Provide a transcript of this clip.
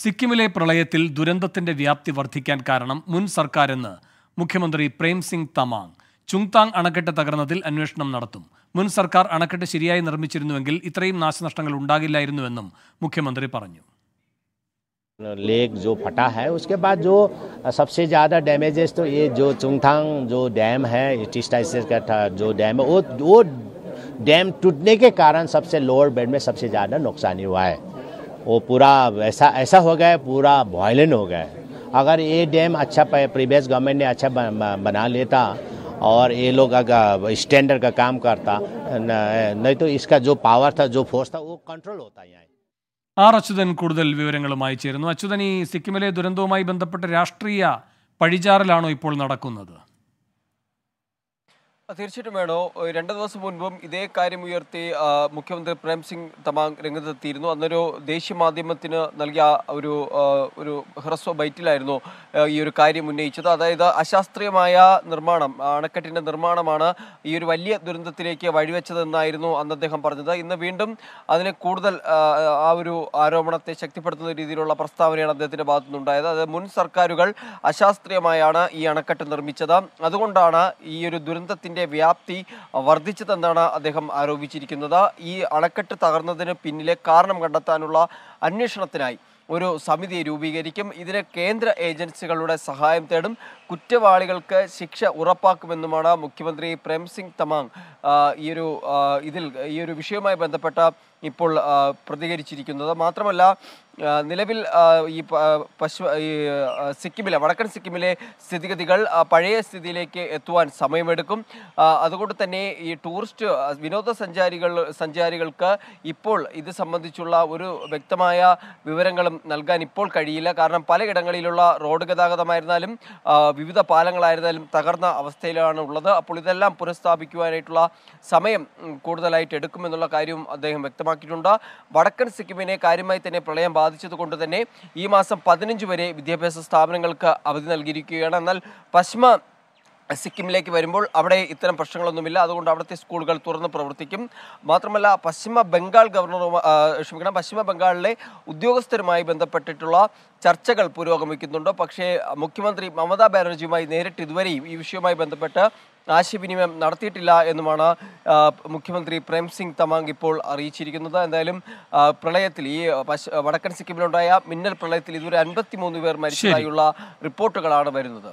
സിക്കിമിലെ പ്രളയത്തിൽ ദുരന്തത്തിന്റെ വ്യാപ്തി വർദ്ധിക്കാൻ കാരണം മുൻ സർക്കാരെന്ന് മുഖ്യമന്ത്രി പ്രേം സിംഗ് തമാങ് ചുങ്താങ് അണക്കെട്ട് തകർന്നതിൽ അന്വേഷണം നടത്തും മുൻ സർക്കാർ അണക്കെട്ട് ശരിയായി നിർമ്മിച്ചിരുന്നുവെങ്കിൽ ഇത്രയും നാശനഷ്ടങ്ങൾ ഉണ്ടാകില്ലായിരുന്നുവെന്നും മുഖ്യമന്ത്രി പറഞ്ഞു लेक जो फटा है उसके बाद जो सबसे ज़्यादा डैमेजेस तो ये जो चुंगथांग जो डैम है टिस्टाइसिस का जो डैम है वो वो डैम टूटने के कारण सबसे लोअर बेड में सबसे ज़्यादा नुकसानी हुआ है वो पूरा ऐसा ऐसा हो गया है पूरा वायलेंट हो गया है अगर ये डैम अच्छा प्रीवियस गवर्नमेंट ने अच्छा बना लेता और ये लोग अगर स्टैंडर्ड का काम करता नहीं तो इसका जो पावर था जो फोर्स था वो कंट्रोल होता है आर അച്യുതൻ കൂടുതൽ विवर चेर അച്യുതൻ ഈ സിക്കിമിലെ ദുരന്തവുമായി राष्ट्रीय രാഷ്ട്രീയ പഴിചാറലാണോ തീർച്ചയായിട്ടും വേണോ രണ്ട് ദിവസം മുൻപും ഇതേ കാര്യം ഉയർത്തി മുഖ്യമന്ത്രി പ്രേം സിംഗ് തമാങ് രംഗത്തെത്തിയിരുന്നു അന്നൊരു ദേശീയ മാധ്യമത്തിന് നൽകിയ ഒരു ഒരു ഹ്രസ്വ ബൈറ്റിലായിരുന്നു ഈ ഒരു കാര്യം ഉന്നയിച്ചത് അതായത് അശാസ്ത്രീയമായ നിർമ്മാണം അണക്കെട്ടിൻ്റെ നിർമ്മാണമാണ് ഈ ഒരു വലിയ ദുരന്തത്തിലേക്ക് വഴിവെച്ചതെന്നായിരുന്നു അന്ന് അദ്ദേഹം പറഞ്ഞത് ഇന്ന് വീണ്ടും അതിനെ കൂടുതൽ ആ ഒരു ആരോപണത്തെ ശക്തിപ്പെടുത്തുന്ന രീതിയിലുള്ള പ്രസ്താവനയാണ് അദ്ദേഹത്തിൻ്റെ നിന്നുണ്ടായത് അത് മുൻ സർക്കാരുകൾ അശാസ്ത്രീയമായാണ് ഈ അണക്കെട്ട് നിർമ്മിച്ചത് അതുകൊണ്ടാണ് ഈ ഒരു ദുരന്തത്തിൻ്റെ അണക്കെട്ടിൻ്റെ വ്യാപ്തി വർദ്ധിച്ചതെന്നാണ് അദ്ദേഹം ആരോപിച്ചിരിക്കുന്നത് ഈ അണക്കെട്ട് തകർന്നതിന് പിന്നിലെ കാരണം കണ്ടെത്താനുള്ള അന്വേഷണത്തിനായി ഒരു സമിതി രൂപീകരിക്കും ഇതിന് കേന്ദ്ര ഏജൻസികളുടെ സഹായം തേടും കുറ്റവാളികൾക്ക് ശിക്ഷ ഉറപ്പാക്കുമെന്നുമാണ് മുഖ്യമന്ത്രി പ്രേം സിംഗ് തമാങ് ഈ ഒരു ഇതിൽ ഈ ഒരു വിഷയവുമായി ബന്ധപ്പെട്ട ഇപ്പോൾ പ്രതികരിച്ചിരിക്കുന്നത് മാത്രമല്ല നിലവിൽ ഈ പശു ഈ സിക്കിമിലെ വടക്കൻ സിക്കിമിലെ സ്ഥിതിഗതികൾ പഴയ സ്ഥിതിയിലേക്ക് എത്തുവാൻ സമയമെടുക്കും അതുകൊണ്ട് തന്നെ ഈ ടൂറിസ്റ്റ് വിനോദസഞ്ചാരികൾ സഞ്ചാരികൾക്ക് ഇപ്പോൾ ഇത് സംബന്ധിച്ചുള്ള ഒരു വ്യക്തമായ വിവരങ്ങളും നൽകാൻ ഇപ്പോൾ കഴിയില്ല കാരണം പലയിടങ്ങളിലുള്ള റോഡ് ഗതാഗതമായിരുന്നാലും വിവിധ പാലങ്ങളായിരുന്നാലും തകർന്ന അവസ്ഥയിലാണ് ഉള്ളത് അപ്പോൾ ഇതെല്ലാം പുനഃസ്ഥാപിക്കുവാനായിട്ടുള്ള സമയം കൂടുതലായിട്ട് എടുക്കുമെന്നുള്ള കാര്യവും അദ്ദേഹം വ്യക്തമാക്കിയിട്ടുണ്ട് വടക്കൻ സിക്കിമിനെ കാര്യമായി തന്നെ പ്രളയം ബാധിച്ചത് കൊണ്ട് തന്നെ ഈ മാസം പതിനഞ്ച് വരെ വിദ്യാഭ്യാസ സ്ഥാപനങ്ങൾക്ക് അവധി നൽകിയിരിക്കുകയാണ് എന്നാൽ പശ്ചിമ സിക്കിമിലേക്ക് വരുമ്പോൾ അവിടെ ഇത്തരം പ്രശ്നങ്ങളൊന്നുമില്ല അതുകൊണ്ട് അവിടുത്തെ സ്കൂളുകൾ തുറന്ന് പ്രവർത്തിക്കും മാത്രമല്ല പശ്ചിമ ബംഗാൾ ഗവർണറുമായി ക്ഷമിക്കണം പശ്ചിമ ബംഗാളിലെ ഉദ്യോഗസ്ഥരുമായി ബന്ധപ്പെട്ടിട്ടുള്ള ചർച്ചകൾ പുരോഗമിക്കുന്നുണ്ട് പക്ഷേ മുഖ്യമന്ത്രി മമതാ ബാനർജിയുമായി നേരിട്ട് ഇതുവരെയും ഈ വിഷയവുമായി ബന്ധപ്പെട്ട് ആശയവിനിമയം നടത്തിയിട്ടില്ല എന്നുമാണ് മുഖ്യമന്ത്രി പ്രേം സിംഗ് തമാങ് ഇപ്പോൾ അറിയിച്ചിരിക്കുന്നത് എന്തായാലും പ്രളയത്തിൽ ഈ വടക്കൻ സിക്കിമിലുണ്ടായ മിന്നൽ പ്രളയത്തിൽ ഇതുവരെ മൂന്ന് പേർ മരിച്ചതായുള്ള റിപ്പോർട്ടുകളാണ് വരുന്നത്